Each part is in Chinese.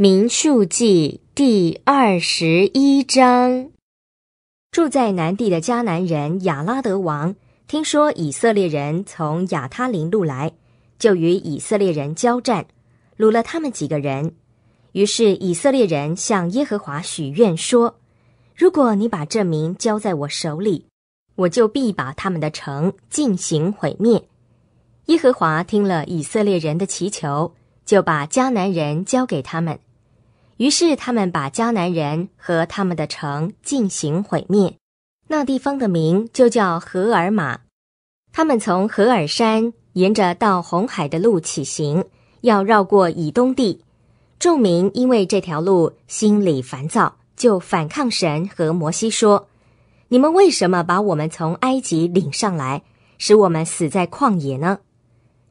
《民数记》第二十一章，住在南地的迦南人亚拉德王，听说以色列人从亚他林路来，就与以色列人交战，掳了他们几个人。于是以色列人向耶和华许愿说：“如果你把这名交在我手里，我就必把他们的城进行毁灭。”耶和华听了以色列人的祈求，就把迦南人交给他们。于是他们把迦南人和他们的城进行毁灭，那地方的名就叫何尔玛。他们从何尔山沿着到红海的路起行，要绕过以东地。众民因为这条路心里烦躁，就反抗神和摩西说：“你们为什么把我们从埃及领上来，使我们死在旷野呢？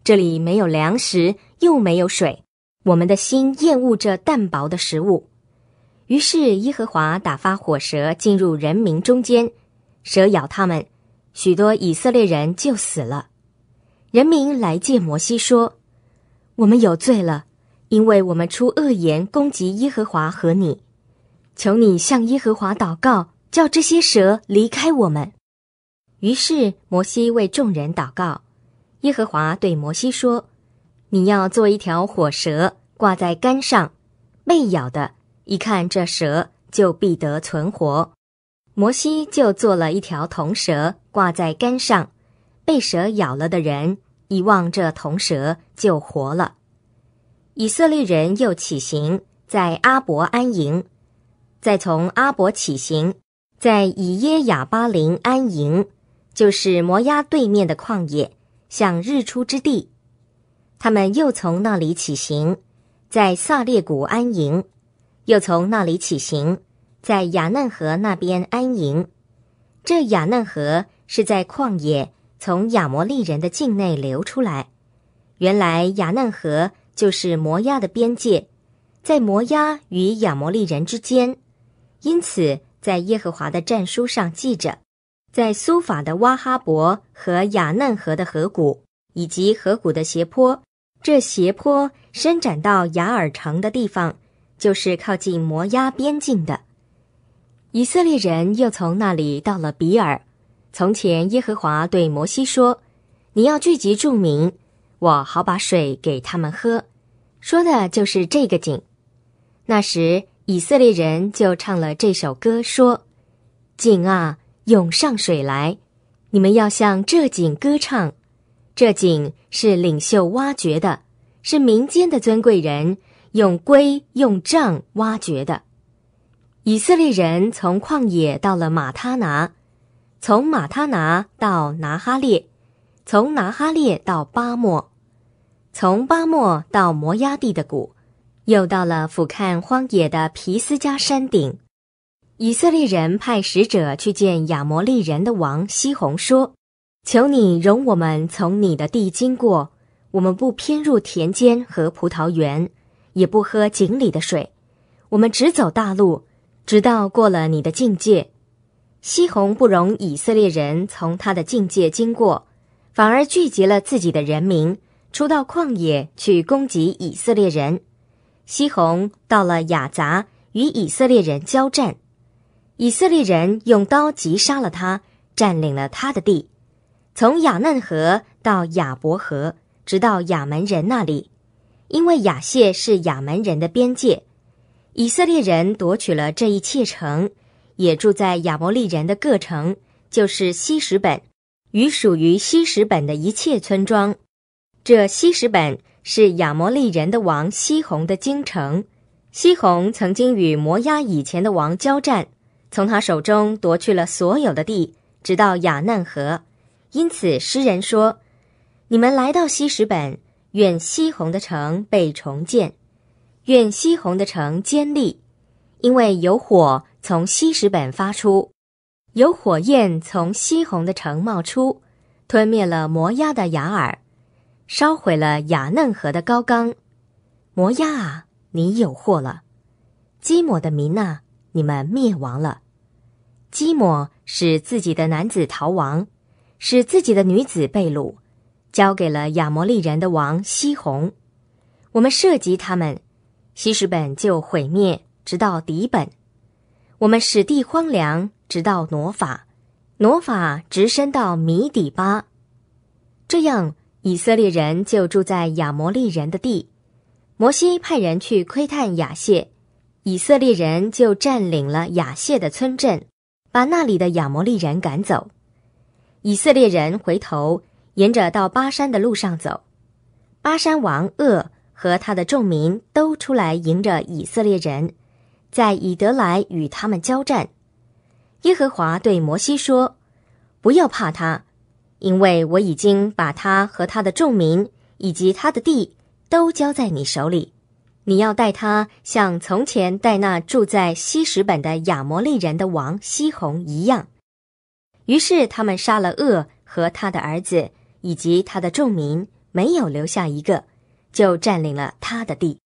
这里没有粮食，又没有水。”我们的心厌恶这淡薄的食物，于是耶和华打发火蛇进入人民中间，蛇咬他们，许多以色列人就死了。人民来见摩西说：“我们有罪了，因为我们出恶言攻击耶和华和你，求你向耶和华祷告，叫这些蛇离开我们。”于是摩西为众人祷告，耶和华对摩西说：“你要做一条火蛇。”挂在杆上，被咬的，一看这蛇就必得存活。摩西就做了一条铜蛇挂在杆上，被蛇咬了的人一望这铜蛇就活了。以色列人又起行，在阿伯安营，再从阿伯起行，在以耶亚巴林安营，就是摩押对面的旷野，向日出之地。他们又从那里起行。在萨列谷安营，又从那里起行，在雅难河那边安营。这雅难河是在旷野，从亚摩利人的境内流出来。原来雅难河就是摩押的边界，在摩押与亚摩利人之间。因此，在耶和华的战书上记着，在苏法的哇哈伯和雅难河的河谷以及河谷的斜坡。这斜坡伸展到雅尔城的地方，就是靠近摩崖边境的。以色列人又从那里到了比尔。从前耶和华对摩西说：“你要聚集众民，我好把水给他们喝。”说的就是这个井。那时以色列人就唱了这首歌，说：“井啊，涌上水来！你们要向这井歌唱。”这井是领袖挖掘的，是民间的尊贵人用龟用杖挖掘的。以色列人从旷野到了马他拿，从马他拿到拿哈列，从拿哈列到巴莫，从巴莫到摩崖地的谷，又到了俯瞰荒野的皮斯加山顶。以色列人派使者去见亚摩利人的王西宏说。求你容我们从你的地经过，我们不偏入田间和葡萄园，也不喝井里的水，我们只走大路，直到过了你的境界。西红不容以色列人从他的境界经过，反而聚集了自己的人民，出到旷野去攻击以色列人。西红到了雅杂，与以色列人交战，以色列人用刀击杀了他，占领了他的地。从雅嫩河到雅伯河，直到雅门人那里，因为雅谢是雅门人的边界，以色列人夺取了这一切城，也住在亚摩利人的各城，就是希什本与属于希什本的一切村庄。这希什本是亚摩利人的王西宏的京城。西宏曾经与摩押以前的王交战，从他手中夺去了所有的地，直到雅嫩河。因此，诗人说：“你们来到西石本，愿西红的城被重建，愿西红的城坚立，因为有火从西石本发出，有火焰从西红的城冒出，吞灭了摩押的雅尔，烧毁了雅嫩河的高冈。摩押啊，你有祸了！基抹的民啊，你们灭亡了！基抹使自己的男子逃亡。”使自己的女子被掳，交给了亚摩利人的王西宏。我们涉及他们，希实本就毁灭，直到底本。我们使地荒凉，直到挪法，挪法直伸到米底巴。这样，以色列人就住在亚摩利人的地。摩西派人去窥探雅谢，以色列人就占领了雅谢的村镇，把那里的亚摩利人赶走。以色列人回头，沿着到巴山的路上走。巴山王鄂和他的众民都出来迎着以色列人，在以德来与他们交战。耶和华对摩西说：“不要怕他，因为我已经把他和他的众民以及他的地都交在你手里。你要待他像从前待那住在西实本的亚摩利人的王西红一样。”于是，他们杀了恶和他的儿子，以及他的众民，没有留下一个，就占领了他的地。